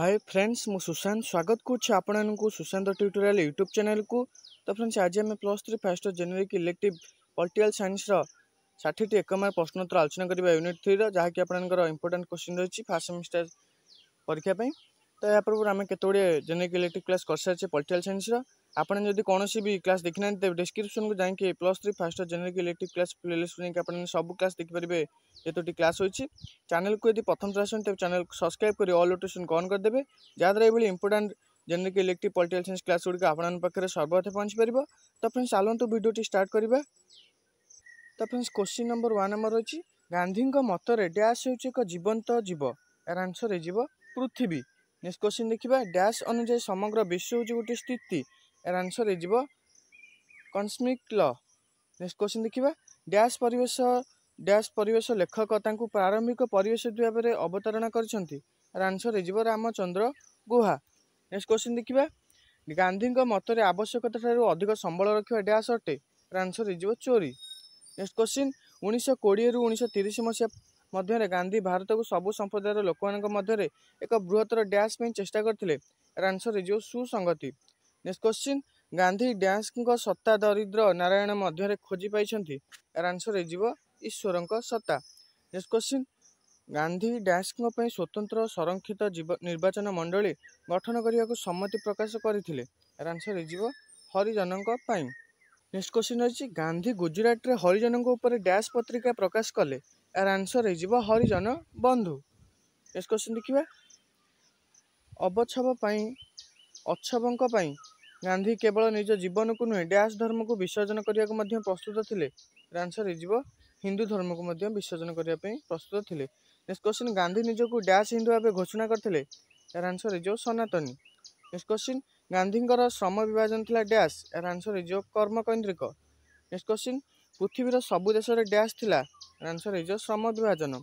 hi friends मुझ सुशांत स्वागत करुँ आप सुशांत ट्यूटोरियल यूट्यूब चैनल को तो फ्रेंड्स आज आम plus three first generic elective political science षाठी एक मार्क प्रश्न उत्तर आलोचना करवा यूनिट थ्री रहा कि आपर इम्पोर्टां क्वेश्चन रही है फास्ट सेमिस्टर परीक्षापी तो यह पूर्व आम कत जेनेरिक इलेक्टिव क्लास कर सारे पॉलिटिकल साइंस আপনার যদি কৌশি বি ক্লাস দেখি না তেমন ডেসক্রিপশন কু যাই plus three first generic electric class playlist যাই আপনার সবু ক্লাস দেখিপারে যতোটি ক্লাস হয়েছে চ্যানেলকে যদি প্রথম থর আসেন তবে চ্যানেল সবসক্রাইব করে অল নোটিফিকেশন অন করেদেবে যাদ্বারা এইভাবে important generic electric political science class গুড়ি আপনার পাখে সর্বদা পৌঁছিপার তো ফ্রেন্ডস চালু ভিডিওটি স্টার্ট করা তো ফ্রেন্ডস কোশ্চিন নম্বর ওয়ান আমার রয়েছে ଗାନ୍ଧୀଙ୍କ ମତରେ ଡ୍ୟାସ୍ ହେଉଛି ଏକ ଜୀବନ୍ତ ଜୀବ ଏହାର ଆନ୍ସର୍ ହେଇଯିବ ପୃଥିବୀ ନେକ୍ସଟ କ୍ୱେଶ୍ଚିନ୍ ଦେଖିବା ଡ୍ୟାସ୍ ଅନୁଯାୟୀ ସମଗ୍ର ବିଶ୍ୱ ହେଉଛି ଗୋଟିଏ ସ୍ଥିତି ଏହାର ଆନ୍ସର୍ ହେଇଯିବ କନ୍ସମିକ୍ ଲ ନେକ୍ସଟ କ୍ୱେଶ୍ଚିନ୍ ଦେଖିବା ଡ୍ୟାସ୍ ପରିବେଶ ଡ୍ୟାସ୍ ପରିବେଶ ଲେଖକ ତାଙ୍କୁ ପ୍ରାରମ୍ଭିକ ପରିବେଶ ଭାବରେ ଅବତାରଣା କରିଛନ୍ତି ଏହାର ଆନ୍ସର୍ ହେଇଯିବ ରାମଚନ୍ଦ୍ର ଗୁହା ନେକ୍ସଟ କ୍ୱେଶ୍ଚିନ୍ ଦେଖିବା ଗାନ୍ଧୀଙ୍କ ମତରେ ଆବଶ୍ୟକତାଠାରୁ ଅଧିକ ସମ୍ବଳ ରଖିବା ଡ୍ୟାସ୍ ଅଟେ ଏହାର ଆନ୍ସର୍ ହେଇଯିବ ଚୋରି ନେକ୍ସଟ କ୍ୱେଶ୍ଚିନ୍ ଉଣେଇଶହ କୋଡ଼ିଏରୁ ଉଣେଇଶହ ତିରିଶ ମସିହା ମଧ୍ୟରେ ଗାନ୍ଧୀ ଭାରତକୁ ସବୁ ସମ୍ପ୍ରଦାୟର ଲୋକମାନଙ୍କ ମଧ୍ୟରେ ଏକ ବୃହତ୍ତର ଡ୍ୟାସ୍ ପାଇଁ ଚେଷ୍ଟା କରିଥିଲେ ଏହାର ଆନ୍ସର୍ ହେଇଯିବ ସୁସଙ୍ଗତି ନେକ୍ସଟ କ୍ୱେଶ୍ଚିନ୍ ଗାନ୍ଧୀ ଡ୍ୟାନ୍ସଙ୍କ ସତ୍ତା ଦରିଦ୍ର ନାରାୟଣ ମଧ୍ୟରେ ଖୋଜି ପାଇଛନ୍ତି ଏହାର ଆନ୍ସର ହେଇଯିବ ଈଶ୍ୱରଙ୍କ ସତ୍ତା ନେକ୍ସଟ କ୍ୱେଶ୍ଚିନ୍ ଗାନ୍ଧୀ ଡ୍ୟାନ୍ସଙ୍କ ପାଇଁ ସ୍ୱତନ୍ତ୍ର ସଂରକ୍ଷିତ ନିର୍ବାଚନ ମଣ୍ଡଳୀ ଗଠନ କରିବାକୁ ସମ୍ମତି ପ୍ରକାଶ କରିଥିଲେ ଏହାର ଆନ୍ସର ହେଇଯିବ ହରିଜନଙ୍କ ପାଇଁ ନେକ୍ସଟ କ୍ୱେଶ୍ଚିନ୍ ରହିଛି ଗାନ୍ଧୀ ଗୁଜୁରାଟରେ ହରିଜନଙ୍କ ଉପରେ ଡ୍ୟାସ୍ ପତ୍ରିକା ପ୍ରକାଶ କଲେ ଏହାର ଆନ୍ସର ହେଇଯିବ ହରିଜନ ବନ୍ଧୁ ନେକ୍ସଟ କ୍ୱେଶ୍ଚିନ୍ ଦେଖିବା ଅବଛବ ପାଇଁ ଅଛବଙ୍କ ପାଇଁ ଗାନ୍ଧୀ କେବଳ ନିଜ ଜୀବନକୁ ନୁହେଁ ଡ୍ୟାସ୍ ଧର୍ମକୁ ବିସର୍ଜନ କରିବାକୁ ମଧ୍ୟ ପ୍ରସ୍ତୁତ ଥିଲେ ଆନ୍ସର ହେଇଯିବ ହିନ୍ଦୁ ଧର୍ମକୁ ମଧ୍ୟ ବିସର୍ଜନ କରିବା ପାଇଁ ପ୍ରସ୍ତୁତ ଥିଲେ ନେକ୍ସଟ କ୍ୱେଶ୍ଚିନ୍ ଗାନ୍ଧୀ ନିଜକୁ ଡ୍ୟାସ୍ ହିନ୍ଦୁ ଭାବେ ଘୋଷଣା କରିଥିଲେ ଏହାର ଆନ୍ସର ହେଇଯିବ ସନାତନୀ ନେକ୍ସଟ କ୍ୱେଶ୍ଚିନ୍ ଗାନ୍ଧୀଙ୍କର ଶ୍ରମ ବିଭାଜନ ଥିଲା ଡ୍ୟାସ୍ ଏହାର ଆନ୍ସର ହେଇଯିବ କର୍ମକୈନ୍ଦ୍ରିକ ନେକ୍ସଟ କ୍ୱେଶ୍ଚିନ୍ ପୃଥିବୀର ସବୁ ଦେଶରେ ଡ୍ୟାସ୍ ଥିଲା ଏହାର ଆନ୍ସର୍ ହେଇଯିବ ଶ୍ରମ ବିଭାଜନ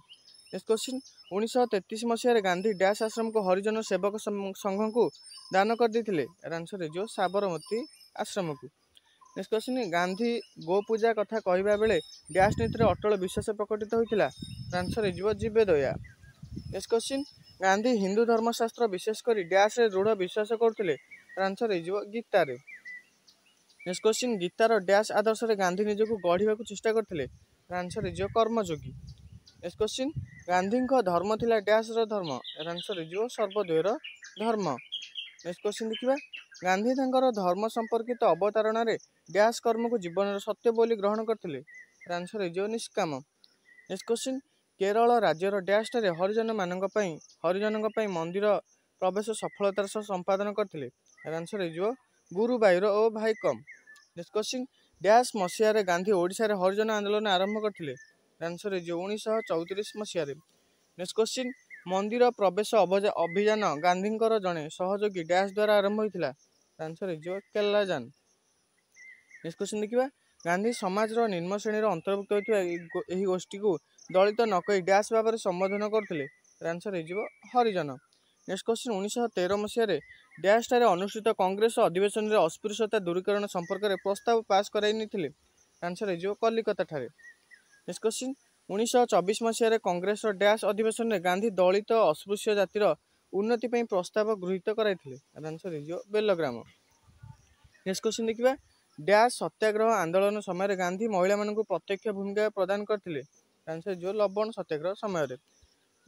ନେକ୍ସଟ କ୍ୱେଶ୍ଚିନ୍ ଉଣେଇଶହ ତେତିଶ ମସିହାରେ ଗାନ୍ଧୀ ଡ୍ୟାସ୍ ଆଶ୍ରମକୁ ହରିଜନ ସେବକ ସଂଘକୁ ଦାନ କରିଦେଇଥିଲେ ଏହାର ଆନ୍ସର ହେଇଯିବ ସାବରମତୀ ଆଶ୍ରମକୁ ନେକ୍ସଟ କ୍ୱେଶ୍ଚିନ୍ ଗାନ୍ଧୀ ଗୋପୂଜା କଥା କହିବା ବେଳେ ଡ୍ୟାସ୍ ନୀତିରେ ଅଟଳ ବିଶ୍ୱାସ ପ୍ରକଟିତ ହୋଇଥିଲା ଆନ୍ସର ହେଇଯିବ ଜୀବେ ଦୟା ନେକ୍ସଟ କ୍ୱେଶ୍ଚିନ୍ ଗାନ୍ଧୀ ହିନ୍ଦୁ ଧର୍ମଶାସ୍ତ୍ର ବିଶେଷ କରି ଡ୍ୟାସ୍ରେ ଦୃଢ଼ ବିଶ୍ୱାସ କରୁଥିଲେ ଆନ୍ସର ହେଇଯିବ ଗୀତାରେ ନେକ୍ସଟ କ୍ୱେଶ୍ଚିନ୍ ଗୀତାର ଡ୍ୟାସ୍ ଆଦର୍ଶରେ ଗାନ୍ଧୀ ନିଜକୁ ଗଢ଼ିବାକୁ ଚେଷ୍ଟା କରିଥିଲେ ଆନ୍ସର ହେଇଯିବ କର୍ମଯୋଗୀ ନେକ୍ସଟ କ୍ୱେଶ୍ଚିନ୍ ଗାନ୍ଧୀଙ୍କ ଧର୍ମ ଥିଲା ଡ୍ୟାସ୍ର ଧର୍ମ ଏହାର ଆନ୍ସର ହେଇଯିବ ସର୍ବଦୈର ଧର୍ମ ନେକ୍ସଟ କ୍ୱେଶ୍ଚିନ୍ ଦେଖିବା ଗାନ୍ଧୀ ତାଙ୍କର ଧର୍ମ ସମ୍ପର୍କିତ ଅବତାରଣାରେ ଡ୍ୟାସ୍ କର୍ମକୁ ଜୀବନର ସତ୍ୟ ବୋଲି ଗ୍ରହଣ କରିଥିଲେ ଏହାର ଆନ୍ସର ହେଇଯିବ ନିଷ୍କାମ ନେକ୍ସଟ କ୍ୱେଶ୍ଚିନ୍ କେରଳ ରାଜ୍ୟର ଡ୍ୟାସ୍ଠାରେ ହରିଜନମାନଙ୍କ ପାଇଁ ହରିଜନଙ୍କ ପାଇଁ ମନ୍ଦିର ପ୍ରବେଶ ସଫଳତାର ସହ ସମ୍ପାଦନ କରିଥିଲେ ଏହାର ଆନ୍ସର ହେଇଯିବ ଗୁରୁ ବାଇର ଓ ଭାଇକମ୍ ନେକ୍ସଟ କ୍ୱେଶ୍ଚିନ୍ ଡ୍ୟାସ୍ ମସିହାରେ ଗାନ୍ଧୀ ଓଡ଼ିଶାରେ ହରିଜନ ଆନ୍ଦୋଳନ ଆରମ୍ଭ କରିଥିଲେ ଆନ୍ସର୍ରେ ଯେଉଁ ଉଣେଇଶହ ଚଉତିରିଶ ମସିହାରେ ନେକ୍ସଟ କ୍ୱେଶ୍ଚିନ୍ ମନ୍ଦିର ପ୍ରବେଶ ଅଭିଯାନ ଗାନ୍ଧୀଙ୍କର ଜଣେ ସହଯୋଗୀ ଡ୍ୟାସ୍ ଦ୍ୱାରା ଆରମ୍ଭ ହୋଇଥିଲା ଆନ୍ସର୍ରେ ଯିବ କେଲାଜାନ୍ ନେକ୍ସଟ କ୍ୱେଶ୍ଚିନ୍ ଦେଖିବା ଗାନ୍ଧୀ ସମାଜର ନିମ୍ନ ଶ୍ରେଣୀର ଅନ୍ତର୍ଭୁକ୍ତ ହୋଇଥିବା ଏହି ଗୋଷ୍ଠୀକୁ ଦଳିତ ନ କହି ଡ୍ୟାସ୍ ଭାବରେ ସମ୍ବୋଧନ କରୁଥିଲେ ଆନ୍ସର୍ ହୋଇଯିବ ହରିଜନ ନେକ୍ସଟ କ୍ୱେଶ୍ଚିନ୍ ଉଣେଇଶହ ତେର ମସିହାରେ ଡ୍ୟାସ୍ଠାରେ ଅନୁଷ୍ଠିତ କଂଗ୍ରେସ ଅଧିବେଶନରେ ଅସ୍ପୃଶ୍ୟତା ଦୂରୀକରଣ ସମ୍ପର୍କରେ ପ୍ରସ୍ତାବ ପାସ୍ କରାଇ ନେଇଥିଲେ ଆନ୍ସର୍ ହୋଇଯିବ କଲିକତାଠାରେ ନେକ୍ସଟ ନିଷ୍କର୍ଷ ଉଣେଇଶହ ଚବିଶ ମସିହାରେ କଂଗ୍ରେସର ଡ୍ୟାସ୍ ଅଧିବେଶନରେ ଗାନ୍ଧୀ ଦଳିତ ଅସ୍ପୃଶ୍ୟ ଜାତିର ଉନ୍ନତି ପାଇଁ ପ୍ରସ୍ତାବ ଗୃହୀତ କରାଇଥିଲେ ଆନ୍ସର ହେଇଯିବ ବେଲଗ୍ରାମ ନେକ୍ସଟ ନିଷ୍କର୍ଷ ଦେଖିବା ଡ୍ୟାସ୍ ସତ୍ୟାଗ୍ରହ ଆନ୍ଦୋଳନ ସମୟରେ ଗାନ୍ଧୀ ମହିଳାମାନଙ୍କୁ ପ୍ରତ୍ୟକ୍ଷ ଭୂମିକା ପ୍ରଦାନ କରିଥିଲେ ଆନ୍ସର ହେଇଯିବ ଲବଣ ସତ୍ୟାଗ୍ରହ ସମୟରେ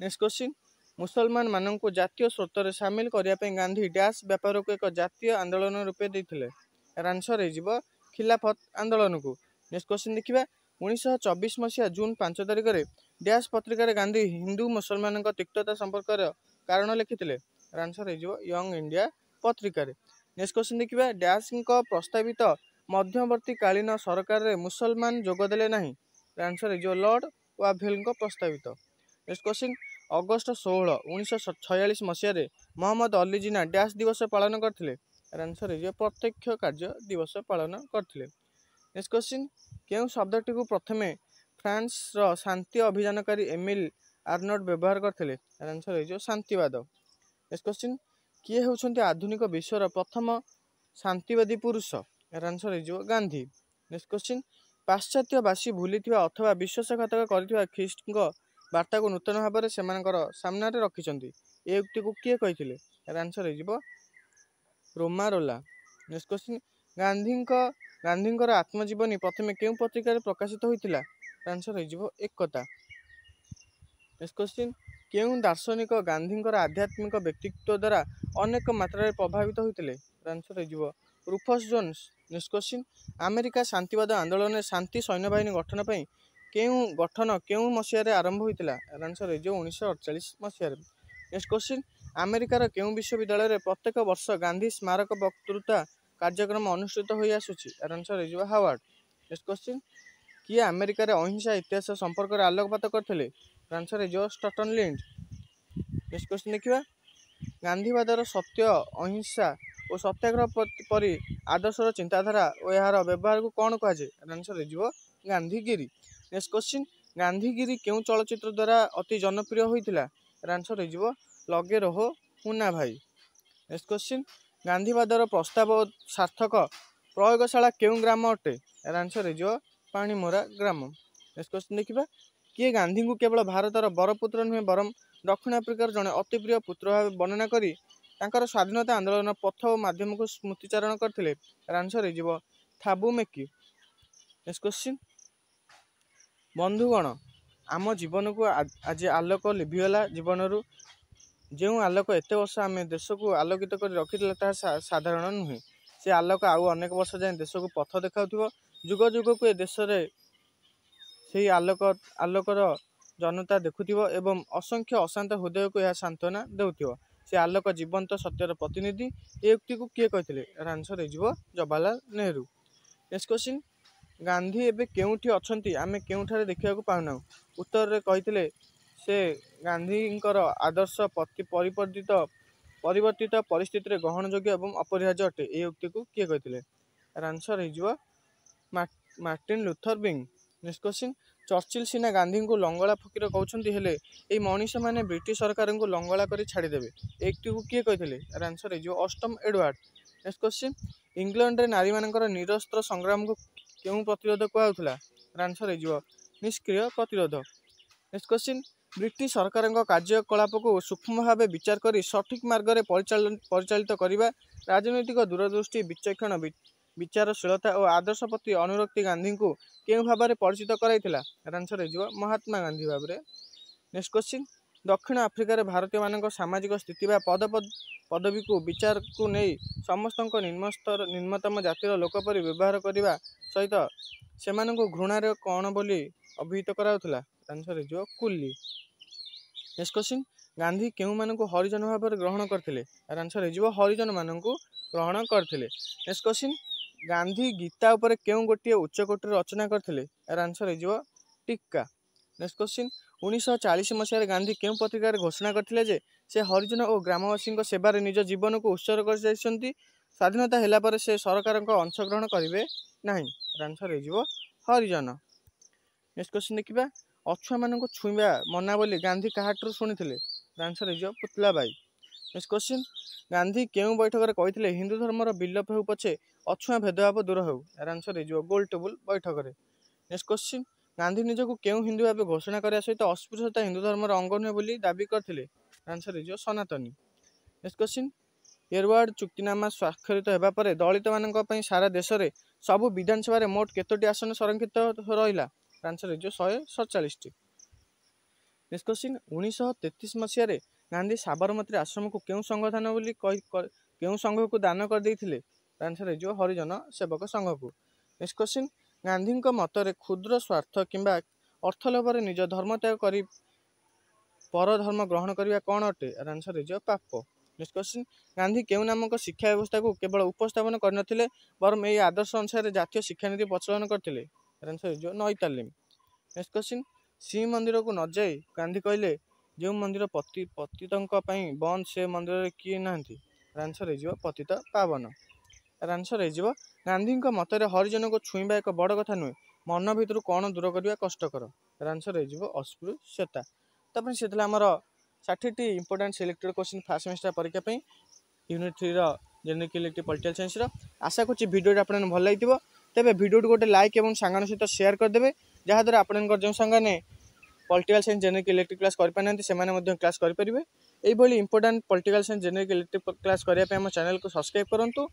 ନେକ୍ସଟ ନିଷ୍କର୍ଷିନ୍ ମୁସଲମାନମାନଙ୍କୁ ଜାତୀୟ ସ୍ରୋତରେ ସାମିଲ କରିବା ପାଇଁ ଗାନ୍ଧୀ ଡ୍ୟାସ୍ ବ୍ୟାପାରକୁ ଏକ ଜାତୀୟ ଆନ୍ଦୋଳନ ରୂପେ ଦେଇଥିଲେ ଆନ୍ସର ହେଇଯିବ ଖିଲାଫତ ଆନ୍ଦୋଳନକୁ ନେକ୍ସଟ ନିଷ୍କର୍ଷିନ୍ ଦେଖିବା ଉଣେଇଶହ ଚବିଶ ମସିହା ଜୁନ୍ ପାଞ୍ଚ ତାରିଖରେ ଡ୍ୟାସ୍ ପତ୍ରିକାରେ ଗାନ୍ଧୀ ହିନ୍ଦୁ ମୁସଲମାନଙ୍କ ତିକ୍ତତା ସମ୍ପର୍କର କାରଣ ଲେଖିଥିଲେ ଆନ୍ସର୍ ହେଇଯିବ ୟଙ୍ଗ ଇଣ୍ଡିଆ ପତ୍ରିକାରେ ନେକ୍ସଟ କ୍ୱେଶ୍ଚିନ୍ ଦେଖିବା ଡ୍ୟାସ୍ଙ୍କ ପ୍ରସ୍ତାବିତ ମଧ୍ୟବର୍ତ୍ତୀକାଳୀନ ସରକାରରେ ମୁସଲମାନ ଯୋଗଦେଲେ ନାହିଁ ଆନ୍ସର୍ ହେଇଯିବ ଲର୍ଡ଼ ୱାଭେଲଙ୍କ ପ୍ରସ୍ତାବିତ ନେକ୍ସଟ କ୍ୱେଶ୍ଚିନ୍ ଅଗଷ୍ଟ ଷୋହଳ ଉଣେଇଶହ ଛୟାଳିଶ ମସିହାରେ ମହମ୍ମଦ ଅଲି ଜିନା ଡ୍ୟାସ୍ ଦିବସ ପାଳନ କରିଥିଲେ ଆନ୍ସର୍ ହେଇଯିବ ପ୍ରତ୍ୟକ୍ଷ କାର୍ଯ୍ୟ ଦିବସ ପାଳନ କରିଥିଲେ ନେକ୍ସଟ କ୍ୱେଶ୍ଚିନ୍ କେଉଁ ଶବ୍ଦଟିକୁ ପ୍ରଥମେ ଫ୍ରାନ୍ସର ଶାନ୍ତି ଅଭିଯାନକାରୀ ଏମିଲ ଆର୍ନଡ୍ ବ୍ୟବହାର କରିଥିଲେ ତାର ଆନ୍ସର୍ ହେଇଯିବ ଶାନ୍ତିବାଦ ନେକ୍ସଟ କ୍ୱେଶ୍ଚିନ୍ କିଏ ହେଉଛନ୍ତି ଆଧୁନିକ ବିଶ୍ୱର ପ୍ରଥମ ଶାନ୍ତିବାଦୀ ପୁରୁଷ ଏହାର ଆନ୍ସର୍ ହେଇଯିବ ଗାନ୍ଧୀ ନେକ୍ସଟ କ୍ୱେଶ୍ଚିନ୍ ପାଶ୍ଚାତ୍ୟବାସୀ ଭୁଲିଥିବା ଅଥବା ବିଶ୍ୱାସଘାତକ କରିଥିବା ଖ୍ରୀଷ୍ଟଙ୍କ ବାର୍ତ୍ତାକୁ ନୂତନ ଭାବରେ ସେମାନଙ୍କର ସାମ୍ନାରେ ରଖିଛନ୍ତି ଏ ଉକ୍ତିକୁ କିଏ କହିଥିଲେ ଏହାର ଆନ୍ସର୍ ହେଇଯିବ ରୋମାରୋଲା ନେକ୍ସଟ କ୍ୱେଶ୍ଚିନ୍ ଗାନ୍ଧୀଙ୍କ ଗାନ୍ଧୀଙ୍କର ଆତ୍ମଜୀବନୀ ପ୍ରଥମେ କେଉଁ ପତ୍ରିକାରେ ପ୍ରକାଶିତ ହୋଇଥିଲା ଆନ୍ସର ହେଇଯିବ ଏକତା ନେକ୍ସଟ କ୍ୱେଶ୍ଚିନ୍ କେଉଁ ଦାର୍ଶନିକ ଗାନ୍ଧୀଙ୍କର ଆଧ୍ୟାତ୍ମିକ ବ୍ୟକ୍ତିତ୍ୱ ଦ୍ୱାରା ଅନେକ ମାତ୍ରାରେ ପ୍ରଭାବିତ ହୋଇଥିଲେ ଆନ୍ସର ହେଇଯିବ Rufus Jones next question America ଶାନ୍ତିବାଦ ଆନ୍ଦୋଳନରେ ଶାନ୍ତି ସୈନ୍ୟବାହିନୀ ଗଠନ ପାଇଁ କେଉଁ ଗଠନ କେଉଁ ମସିହାରେ ଆରମ୍ଭ ହୋଇଥିଲା ଆନ୍ସର ହେଇଯିବ ଉଣେଇଶହ ଅଠଚାଳିଶ ମସିହାରେ ନେକ୍ସଟ କ୍ୱେଶ୍ଚିନ୍ ଆମେରିକାର କେଉଁ ବିଶ୍ୱବିଦ୍ୟାଳୟରେ ପ୍ରତ୍ୟେକ ବର୍ଷ ଗାନ୍ଧୀ ସ୍ମାରକ ବକ୍ତୃତା କାର୍ଯ୍ୟକ୍ରମ ଅନୁଷ୍ଠିତ ହୋଇ ଆସୁଛି ଏହାର ଆନ୍ସର ହେଇଯିବ ହାୱାର୍ଡ ନେକ୍ସଟ କ୍ୱେଶ୍ଚିନ୍ କିଏ ଆମେରିକାରେ ଅହିଂସା ଇତିହାସ ସମ୍ପର୍କରେ ଆଲୋକପାତ କରିଥିଲେ ଏହାର ଆନ୍ସର ହେଇଯିବ ଷ୍ଟଟନ୍ ଲିଣ୍ଡ ନେକ୍ସଟ କ୍ୱେଶ୍ଚିନ୍ ଦେଖିବା ଗାନ୍ଧୀବାଦର ସତ୍ୟ ଅହିଂସା ଓ ସତ୍ୟାଗ୍ରହ ପରି ଆଦର୍ଶର ଚିନ୍ତାଧାରା ଓ ଏହାର ବ୍ୟବହାରକୁ କ'ଣ କୁହାଯାଏ ଏହାର ଆନ୍ସର ହେଇଯିବ ଗାନ୍ଧୀଗିରି ନେକ୍ସଟ କ୍ୱେଶ୍ଚିନ୍ ଗାନ୍ଧୀଗିରି କେଉଁ ଚଳଚ୍ଚିତ୍ର ଦ୍ୱାରା ଅତି ଜନପ୍ରିୟ ହୋଇଥିଲା ଏହାର ଆନ୍ସର ହେଇଯିବ ଲଗେ ରହୋ ହୁନା ଭାଇ ନେକ୍ସଟ କ୍ୱେଶ୍ଚିନ୍ ଗାନ୍ଧୀବାଦର ପ୍ରସ୍ତାବ ସାର୍ଥକ ପ୍ରୟୋଗଶାଳା କେଉଁ ଗ୍ରାମ ଅଟେ ରାଞ୍ଚର ଯୋ ପାଣିମରା ଗ୍ରାମ ନେକ୍ସଟ କ୍ୱେଶ୍ଚିନ୍ ଦେଖିବା କିଏ ଗାନ୍ଧୀଙ୍କୁ କେବଳ ଭାରତର ବରପୁତ୍ର ନୁହେଁ ବରଂ ଦକ୍ଷିଣ ଆଫ୍ରିକାର ଜଣେ ଅତିପ୍ରିୟ ପୁତ୍ର ଭାବେ ବର୍ଣ୍ଣନା କରି ତାଙ୍କର ସ୍ୱାଧୀନତା ଆନ୍ଦୋଳନ ପଥ ଓ ମାଧ୍ୟମକୁ ସ୍ମୃତିଚାରଣ କରିଥିଲେ ରାନ୍ସର ହେଇଯିବ ଥାବୁ ମେକି ନେକ୍ସଟ କ୍ୱେଶ୍ଚିନ୍ ବନ୍ଧୁଗଣ ଆମ ଜୀବନକୁ ଆଜି ଆଲୋକ ଲିଭିଗଲା ଜୀବନରୁ ଯେଉଁ ଆଲୋକ ଏତେ ବର୍ଷ ଆମେ ଦେଶକୁ ଆଲୋକିତ କରି ରଖିଥିଲେ ତାହା ସାଧାରଣ ନୁହେଁ ସେ ଆଲୋକ ଆଉ ଅନେକ ବର୍ଷ ଯାଏଁ ଦେଶକୁ ପଥ ଦେଖାଉଥିବ ଯୁଗ ଯୁଗକୁ ଏ ଦେଶରେ ସେହି ଆଲୋକ ଆଲୋକର ଜନତା ଦେଖୁଥିବ ଏବଂ ଅସଂଖ୍ୟ ଅଶାନ୍ତ ହୃଦୟକୁ ଏହା ସାନ୍ତ୍ୱନା ଦେଉଥିବ ସେ ଆଲୋକ ଜୀବନ୍ତ ସତ୍ୟର ପ୍ରତିନିଧି ଏ ଉକ୍ତିକୁ କିଏ କହିଥିଲେ ଏହାର ଆନ୍ସର୍ ହେଇଯିବ ଜବାହରଲାଲ ନେହେରୁ ନେକ୍ସଟ କ୍ୱେଶ୍ଚିନ୍ ଗାନ୍ଧୀ ଏବେ କେଉଁଠି ଅଛନ୍ତି ଆମେ କେଉଁଠାରେ ଦେଖିବାକୁ ପାଉନାହୁଁ ଉତ୍ତରରେ କହିଥିଲେ ସେ ଗାନ୍ଧୀଙ୍କର ଆଦର୍ଶ ପରିବର୍ତ୍ତିତ ପରିବର୍ତ୍ତିତ ପରିସ୍ଥିତିରେ ଗ୍ରହଣଯୋଗ୍ୟ ଏବଂ ଅପରିହାର୍ଯ୍ୟ ଅଟେ ଏହି ଉକ୍ତିକୁ କିଏ କହିଥିଲେ ଆନ୍ସର୍ ହେଇଯିବ Martin Luther King next question Churchill ସିନା ଗାନ୍ଧୀଙ୍କୁ ଲଙ୍ଗଳା ଫକୀର କହୁଛନ୍ତି ହେଲେ ଏହି ମଣିଷମାନେ ବ୍ରିଟିଶ ସରକାରଙ୍କୁ ଲଙ୍ଗଳା କରି ଛାଡ଼ିଦେବେ ଏକ୍ଟିକୁ କିଏ କହିଥିଲେ ଆନ୍ସର୍ ହେଇଯିବ ଅଷ୍ଟମ ଏଡ଼ୱାର୍ଡ଼ ନେକ୍ସଟ କ୍ୱେଶ୍ଚିନ୍ ଇଂଲଣ୍ଡରେ ନାରୀମାନଙ୍କର ନିରସ୍ତ୍ର ସଂଗ୍ରାମକୁ କେଉଁ ପ୍ରତିରୋଧ କୁହାଯାଉଥିଲା ଆନ୍ସର୍ ହେଇଯିବ ନିଷ୍କ୍ରିୟ ପ୍ରତିରୋଧ ନେକ୍ସଟ କ୍ୱେଶ୍ଚିନ୍ ବ୍ରିଟିଶ ସରକାରଙ୍କ କାର୍ଯ୍ୟକଳାପକୁ ସୂକ୍ଷ୍ମ ଭାବେ ବିଚାର କରି ସଠିକ୍ ମାର୍ଗରେ ପରିଚାଳିତ କରିବା ରାଜନୈତିକ ଦୂରଦୃଷ୍ଟି ବିଚକ୍ଷଣ ବିଚାରଶୀଳତା ଓ ଆଦର୍ଶ ପ୍ରତି ଅନୁରକ୍ତି ଗାନ୍ଧୀଙ୍କୁ କେଉଁ ଭାବରେ ପରିଚିତ କରାଇଥିଲା ଆନ୍ସର ହେଇଯିବ ମହାତ୍ମା ଗାନ୍ଧୀ ଭାବରେ ନେକ୍ସଟ କ୍ୱେଶ୍ଚିନ୍ ଦକ୍ଷିଣ ଆଫ୍ରିକାରେ ଭାରତୀୟମାନଙ୍କ ସାମାଜିକ ସ୍ଥିତି ବା ପଦ ପଦବୀକୁ ବିଚାରକୁ ନେଇ ସମସ୍ତଙ୍କ ନିମ୍ନସ୍ତର ନିମ୍ନତମ ଜାତିର ଲୋକ ପରି ବ୍ୟବହାର କରିବା ସହିତ ସେମାନଙ୍କୁ ଘୃଣାରେ କ'ଣ ବୋଲି ଅଭିହିତ କରାଯାଉଥିଲା आंसर हो कुली नेक्स्ट क्वेश्चन गांधी क्यों हरिजन भाव में ग्रहण करते यार आंसर हो हरिजन मानक ग्रहण करते नेक्स्ट क्वेश्चन गांधी गीता उपर क्यों गोटे उच्चकोटी रचना करते यार आंसर हो टीका नेक्स्ट क्वेश्चन उन्नीस चालीस मसीह गांधी क्यों पत्रिकार घोषणा करते से हरिजन और ग्रामवासी सेवार निज जीवन को उत्सर्ग कर स्वाधीनता हेलापर से सरकार সরকারଙ୍କ অংশগ্রহণ করবে না আনসর হয়ে হরিজন নেক্সট কোশ্চিন দেখা ଅଛୁଆମାନଙ୍କୁ ଛୁଇଁବା ମନା ବୋଲି ଗାନ୍ଧୀ କାହାଠାରୁ ଶୁଣିଥିଲେ ଆନ୍ସର ହେଇଯିବ ପୁତଲା ବାଇ ନେକ୍ସଟ କ୍ୱେଶ୍ଚିନ୍ ଗାନ୍ଧୀ କେଉଁ ବୈଠକରେ କହିଥିଲେ ହିନ୍ଦୁ ଧର୍ମର ବିଲୋପ ହେଉ ପଛେ ଅଛୁଆଁ ଭେଦଭାବ ଦୂର ହେଉ ଏହାର ଆନ୍ସର ହେଇଯିବ ଗୋଲ୍ ଟେବୁଲ ବୈଠକରେ ନେକ୍ସଟ କ୍ୱେଶ୍ଚିନ୍ ଗାନ୍ଧୀ ନିଜକୁ କେଉଁ ହିନ୍ଦୁ ଭାବେ ଘୋଷଣା କରିବା ସହିତ ଅସ୍ପୃଶ୍ୟତା ହିନ୍ଦୁ ଧର୍ମର ଅଙ୍ଗ ନୁହେଁ ବୋଲି ଦାବି କରିଥିଲେ ଆନ୍ସର ହେଇଯିବ ସନାତନୀ ନେକ୍ସଟ କ୍ୱେଶ୍ଚିନ୍ ଏରୱାର୍ଡ ଚୁକ୍ତିନାମା ସ୍ୱାକ୍ଷରିତ ହେବା ପରେ ଦଳିତମାନଙ୍କ ପାଇଁ ସାରା ଦେଶରେ ସବୁ ବିଧାନସଭାରେ ମୋଟ କେତୋଟି ଆସନ ସଂରକ୍ଷିତ ରହିଲା ଫ୍ରାନ୍ସରେ ଯେଉଁ ଶହେ ସତଚାଳିଶଟି ନିଷ୍କସିନ ଉଣେଇଶହ ତେତିଶ ମସିହାରେ ଗାନ୍ଧୀ ସାବରମତୀ ଆଶ୍ରମକୁ କେଉଁ ସଂଗଠନ ବୋଲି କହି କେଉଁ ସଂଘକୁ ଦାନ କରିଦେଇଥିଲେ ଫ୍ରାନ୍ସରେ ଯେଉଁ ହରିଜନ ସେବକ ସଂଘକୁ ନିଷ୍କସିନ ଗାନ୍ଧୀଙ୍କ ମତରେ କ୍ଷୁଦ୍ର ସ୍ୱାର୍ଥ କିମ୍ବା ଅର୍ଥଲୋଭରେ ନିଜ ଧର୍ମତ୍ୟାଗ କରି ପରଧର୍ମ ଗ୍ରହଣ କରିବା କ'ଣ ଅଟେ ଆନ୍ସର୍ ହେଇଯିବ ପାପ ନିଷ୍କସିନ ଗାନ୍ଧୀ କେଉଁ ନାମକ ଶିକ୍ଷା ବ୍ୟବସ୍ଥାକୁ କେବଳ ଉପସ୍ଥାପନ କରିନଥିଲେ ବରଂ ଏହି ଆଦର୍ଶ ଅନୁସାରେ ଜାତୀୟ ଶିକ୍ଷାନୀତି ପ୍ରଚଳନ କରିଥିଲେ ଆନ୍ସର୍ ହେଇଯିବ ନଈତାଲିମ ନେକ୍ସଟ କ୍ୱେଶ୍ଚିନ୍ ଶ୍ରୀ ମନ୍ଦିରକୁ ନ ଯାଇ ଗାନ୍ଧୀ କହିଲେ ଯେଉଁ ମନ୍ଦିର ପତି ପତିତଙ୍କ ପାଇଁ ବନ୍ଦ ସେ ମନ୍ଦିରରେ କିଏ ନାହାନ୍ତି ଆନ୍ସର୍ ହେଇଯିବ ପତିତ ପାବନ ଆନ୍ସର୍ ହେଇଯିବ ଗାନ୍ଧୀଙ୍କ ମତରେ ହରିଜନକୁ ଛୁଇଁବା ଏକ ବଡ଼ କଥା ନୁହେଁ ମନ ଭିତରୁ କ'ଣ ଦୂର କରିବା କଷ୍ଟକର ଆନ୍ସର ହେଇଯିବ ଅସ୍ପୃଶ୍ୟତା ତାପରେ ସେ ଥିଲା ଆମର ଷାଠିଏଟି important selected question first semester ପରୀକ୍ଷା ପାଇଁ ୟୁନିଟ୍ ଥ୍ରୀର ଜେନେରିକ ଇଲେକ୍ଟ୍ରିକ୍ ପଲିଟିକାଲ୍ ସାଇନ୍ସର ଆଶା କରୁଛି ଭିଡ଼ିଓଟି ଆପଣମାନେ ଭଲ ଲାଗିଥିବ ତେବେ ଭିଡ଼ିଓଟି ଗୋଟେ ଲାଇକ୍ ଏବଂ ସାଙ୍ଗମାନଙ୍କ ସହିତ ସେୟାର କରିଦେବେ ଯାହାଦ୍ୱାରା ଆପଣଙ୍କର ଯେଉଁ ସାଙ୍ଗମାନେ political science generic electric class କରିପାରିନାହାନ୍ତି ସେମାନେ ମଧ୍ୟ କ୍ଲାସ୍ କରିପାରିବେ ଏଇଭଳି important political science generic electric class କରିବା ପାଇଁ ଆମ ଚ୍ୟାନେଲ୍କୁ ସବସ୍କ୍ରାଇବ୍ କରନ୍ତୁ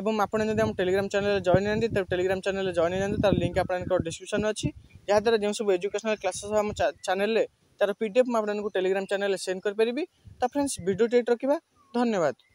ଏବଂ ଆପଣ ଯଦି ଆମ ଟେଲିଗ୍ରାମ ଚ୍ୟାନେଲରେ ଜଏନ୍ ହେଇନାହାନ୍ତି ତେବେ ଟେଲିଗ୍ରାମ ଚ୍ୟାନେଲରେ ଜଏନ୍ ହେଇନାହାନ୍ତି ତାର ଲିଙ୍କ୍ ଆପଣଙ୍କର ଡିସ୍କ୍ରିପ୍ସନ୍ରେ ଅଛି ଯାହାଦ୍ୱାରା ଯେଉଁ ସବୁ ଏଜୁକେସନାଲ୍ କ୍ଲାସେସ୍ ଆମ ଚ୍ୟାନେଲରେ ତାର ପି ଡି ଏଫ୍ ମୁଁ ଆପଣଙ୍କୁ ଟେଲିଗ୍ରାମ ଚ୍ୟାନେଲରେ ସେଣ୍ଡ କରିପାରିବି ତ ଫ୍ରେଣ୍ଡସ୍ ଭିଡ଼ିଓ ଟେଟ୍ ରଖିବା ଧନ୍ୟବାଦ